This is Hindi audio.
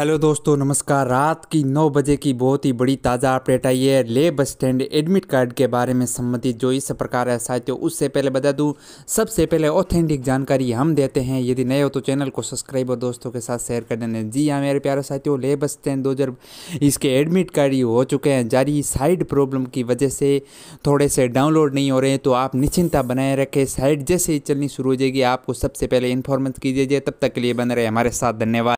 हेलो दोस्तों नमस्कार रात की 9 बजे की बहुत ही बड़ी ताज़ा अपडेट आई है ले बस स्टैंड एडमिट कार्ड के बारे में संबंधित जो इस प्रकार है साहित्य उससे पहले बता दूं सबसे पहले ऑथेंटिक जानकारी हम देते हैं यदि नए हो तो चैनल को सब्सक्राइब और दोस्तों के साथ शेयर कर देना जी हाँ मेरे प्यारे साथियों ले बस स्टैंड दो इसके एडमिट कार्ड ही हो चुके हैं जारी साइड प्रॉब्लम की वजह से थोड़े से डाउनलोड नहीं हो रहे हैं तो आप निश्चिंता बनाए रखें साइड जैसे ही चलनी शुरू हो जाएगी आपको सबसे पहले इन्फॉर्मेंस कीजिए तब तक के लिए बन रहे हमारे साथ धन्यवाद